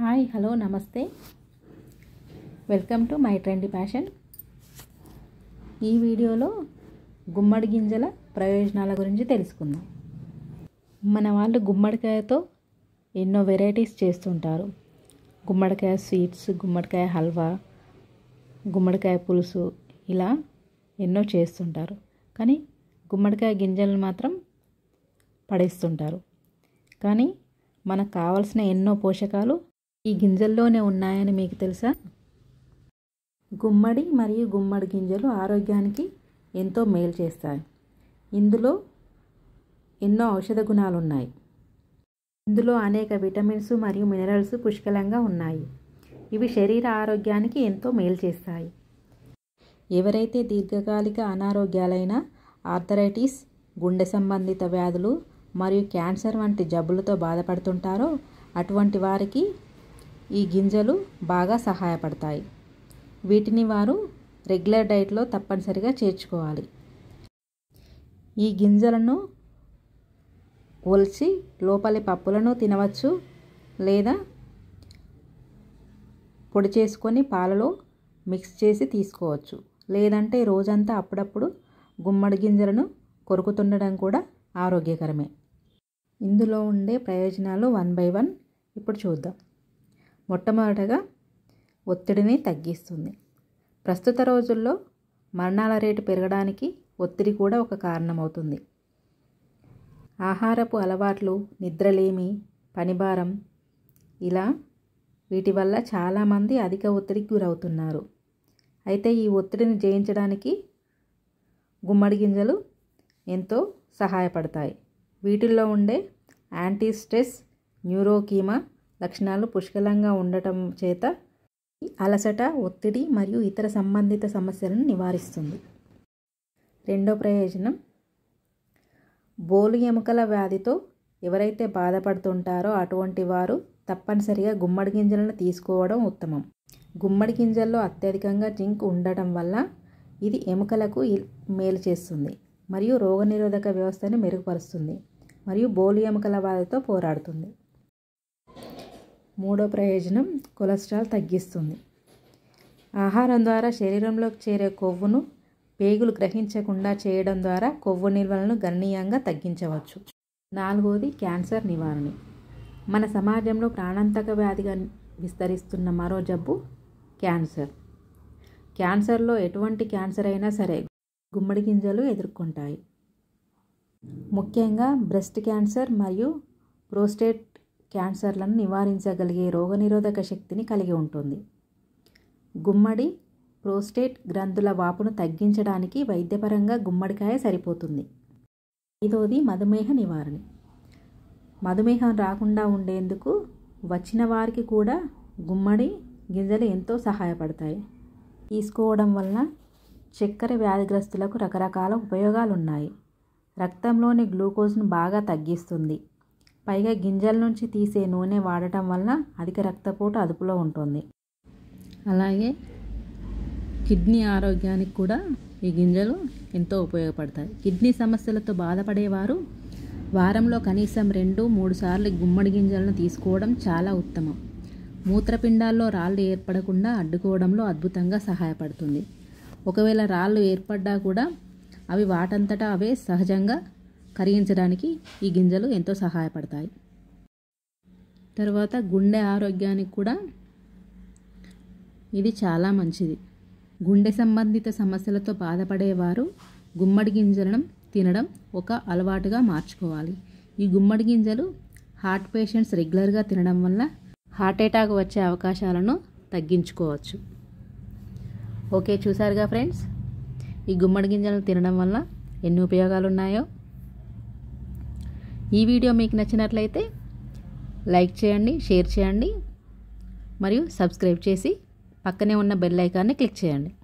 hi hello నమస్తే welcome to my trend passion ఈ వీడియోలో గుమ్మడి గింజల ప్రయోజనాల గురించి తెలుసుకుందాం మన వాళ్ళు గుమ్మడికాయతో ఎన్నో వెరైటీస్ చేస్తుంటారు గుమ్మడికాయ స్వీట్స్ గుమ్మడికాయ హల్వా గుమ్మడికాయ పులుసు ఇలా ఎన్నో చేస్తుంటారు కానీ గుమ్మడికాయ గింజలను మాత్రం పడేస్తుంటారు కానీ మనకు కావాల్సిన ఎన్నో పోషకాలు ఈ గింజల్లోనే ఉన్నాయని మీకు తెలుసా గుమ్మడి మరియు గుమ్మడి గింజలు ఆరోగ్యానికి ఎంతో మేలు చేస్తాయి ఇందులో ఎన్నో ఔషధ గుణాలు ఉన్నాయి ఇందులో అనేక విటమిన్స్ మరియు మినరల్స్ పుష్కలంగా ఉన్నాయి ఇవి శరీర ఆరోగ్యానికి ఎంతో మేలు చేస్తాయి ఎవరైతే దీర్ఘకాలిక అనారోగ్యాలైన ఆర్థరైటిస్ గుండె సంబంధిత వ్యాధులు మరియు క్యాన్సర్ వంటి జబ్బులతో బాధపడుతుంటారో అటువంటి వారికి ఈ గింజలు బాగా సహాయపడతాయి వీటిని వారు రెగ్యులర్ డైట్లో తప్పనిసరిగా చేర్చుకోవాలి ఈ గింజలను ఒలిచి లోపలి పప్పులను తినవచ్చు లేదా పొడి చేసుకొని పాలలో మిక్స్ చేసి తీసుకోవచ్చు లేదంటే రోజంతా అప్పుడప్పుడు గుమ్మడి గింజలను కొరుకుతుండడం కూడా ఆరోగ్యకరమే ఇందులో ఉండే ప్రయోజనాలు వన్ బై వన్ ఇప్పుడు చూద్దాం మొట్టమొదటగా ఒత్తిడిని తగ్గిస్తుంది ప్రస్తుత రోజుల్లో మరణాల రేటు పెరగడానికి ఒత్తిడి కూడా ఒక కారణమవుతుంది ఆహారపు అలవాట్లు నిద్రలేమి పనిభారం ఇలా వీటి వల్ల చాలామంది అధిక ఒత్తిడికి గురవుతున్నారు అయితే ఈ ఒత్తిడిని జయించడానికి గుమ్మడి గింజలు ఎంతో సహాయపడతాయి వీటిల్లో ఉండే యాంటీ స్ట్రెస్ న్యూరోకీమా లక్షణాలు పుష్కలంగా ఉండటం చేత అలసట ఒత్తిడి మరియు ఇతర సంబంధిత సమస్యలను నివారిస్తుంది రెండో ప్రయోజనం బోలు ఎముకల వ్యాధితో ఎవరైతే బాధపడుతుంటారో అటువంటి వారు తప్పనిసరిగా గుమ్మడి గింజలను తీసుకోవడం ఉత్తమం గుమ్మడి గింజల్లో అత్యధికంగా జింక్ ఉండటం వల్ల ఇది ఎముకలకు మేలు చేస్తుంది మరియు రోగనిరోధక వ్యవస్థను మెరుగుపరుస్తుంది మరియు బోలు ఎముకల బాధతో పోరాడుతుంది మూడో ప్రయోజనం కొలెస్ట్రాల్ తగ్గిస్తుంది ఆహారం ద్వారా శరీరంలోకి చేరే కొవ్వును పేగులు గ్రహించకుండా చేయడం ద్వారా కొవ్వు నిల్వలను గణనీయంగా తగ్గించవచ్చు నాలుగోది క్యాన్సర్ నివారణ మన సమాజంలో ప్రాణాంతక వ్యాధిగా విస్తరిస్తున్న మరో జబ్బు క్యాన్సర్ క్యాన్సర్లో ఎటువంటి క్యాన్సర్ అయినా సరే గుమ్మడి గింజలు ఎదుర్కొంటాయి ముఖ్యంగా బ్రెస్ట్ క్యాన్సర్ మరియు ప్రోస్టేట్ క్యాన్సర్లను నివారించగలిగే రోగనిరోధక శక్తిని కలిగి ఉంటుంది గుమ్మడి ప్రోస్టేట్ గ్రంథుల వాపును తగ్గించడానికి వైద్యపరంగా గుమ్మడికాయ సరిపోతుంది ఐదోది మధుమేహ నివారణ మధుమేహం రాకుండా ఉండేందుకు వచ్చిన వారికి కూడా గుమ్మడి గింజలు ఎంతో సహాయపడతాయి తీసుకోవడం వలన చక్కెర వ్యాధిగ్రస్తులకు రకరకాల ఉపయోగాలు ఉన్నాయి రక్తంలోని గ్లూకోజ్ను బాగా తగ్గిస్తుంది పైగా గింజల నుంచి తీసే నూనె వాడటం వలన అధిక రక్తపోటు అదుపులో ఉంటుంది అలాగే కిడ్నీ ఆరోగ్యానికి కూడా ఈ గింజలు ఎంతో ఉపయోగపడతాయి కిడ్నీ సమస్యలతో బాధపడేవారు వారంలో కనీసం రెండు మూడు సార్లు గుమ్మడి గింజలను తీసుకోవడం చాలా ఉత్తమం మూత్రపిండాల్లో రాళ్ళు ఏర్పడకుండా అడ్డుకోవడంలో అద్భుతంగా సహాయపడుతుంది ఒకవేళ రాళ్ళు ఏర్పడ్డా కూడా అవి వాటంతటా అవే సహజంగా కరిగించడానికి ఈ గింజలు ఎంతో సహాయపడతాయి తర్వాత గుండె ఆరోగ్యానికి కూడా ఇది చాలా మంచిది గుండె సంబంధిత సమస్యలతో బాధపడేవారు గుమ్మడి గింజలను తినడం ఒక అలవాటుగా మార్చుకోవాలి ఈ గుమ్మడి గింజలు హార్ట్ పేషెంట్స్ రెగ్యులర్గా తినడం వల్ల హార్ట్ అటాక్ వచ్చే అవకాశాలను తగ్గించుకోవచ్చు ఓకే చూసారుగా ఫ్రెండ్స్ ఈ గుమ్మడి గింజలను తినడం వల్ల ఎన్ని ఉపయోగాలు ఉన్నాయో ఈ వీడియో మీకు నచ్చినట్లయితే లైక్ చేయండి షేర్ చేయండి మరియు సబ్స్క్రైబ్ చేసి పక్కనే ఉన్న బెల్ ఐకాన్ని క్లిక్ చేయండి